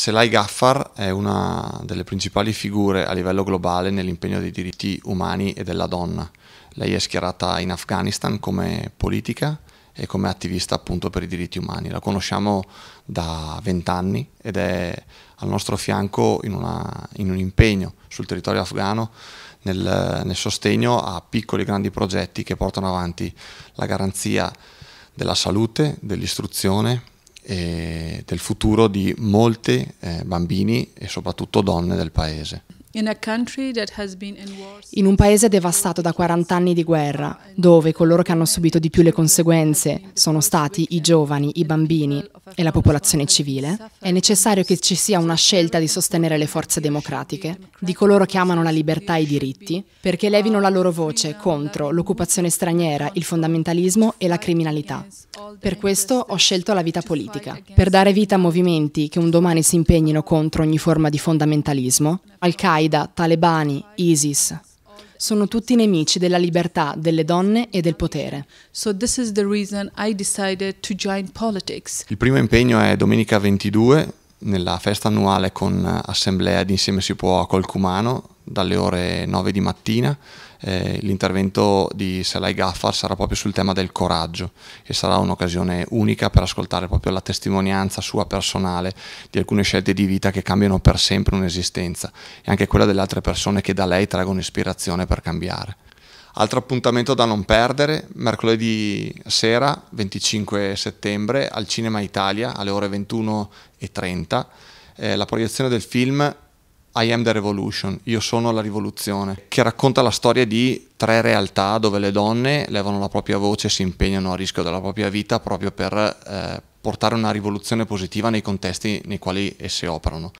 Selai Gaffar è una delle principali figure a livello globale nell'impegno dei diritti umani e della donna. Lei è schierata in Afghanistan come politica e come attivista appunto per i diritti umani. La conosciamo da vent'anni ed è al nostro fianco in, una, in un impegno sul territorio afghano nel, nel sostegno a piccoli e grandi progetti che portano avanti la garanzia della salute, dell'istruzione, eh, del futuro di molti eh, bambini e soprattutto donne del paese. In un paese devastato da 40 anni di guerra, dove coloro che hanno subito di più le conseguenze sono stati i giovani, i bambini e la popolazione civile, è necessario che ci sia una scelta di sostenere le forze democratiche, di coloro che amano la libertà e i diritti, perché levino la loro voce contro l'occupazione straniera, il fondamentalismo e la criminalità. Per questo ho scelto la vita politica, per dare vita a movimenti che un domani si impegnino contro ogni forma di fondamentalismo al-Qaeda, talebani, ISIS. Sono tutti nemici della libertà, delle donne e del potere. Il primo impegno è domenica 22 nella festa annuale con eh, assemblea di Insieme si può a Colcumano dalle ore 9 di mattina. Eh, l'intervento di Selai Gaffar sarà proprio sul tema del coraggio e sarà un'occasione unica per ascoltare proprio la testimonianza sua personale di alcune scelte di vita che cambiano per sempre un'esistenza e anche quella delle altre persone che da lei traggono ispirazione per cambiare. Altro appuntamento da non perdere, mercoledì sera 25 settembre al Cinema Italia alle ore 21.30, eh, la proiezione del film i am the revolution, io sono la rivoluzione, che racconta la storia di tre realtà dove le donne levano la propria voce e si impegnano a rischio della propria vita proprio per eh, portare una rivoluzione positiva nei contesti nei quali esse operano.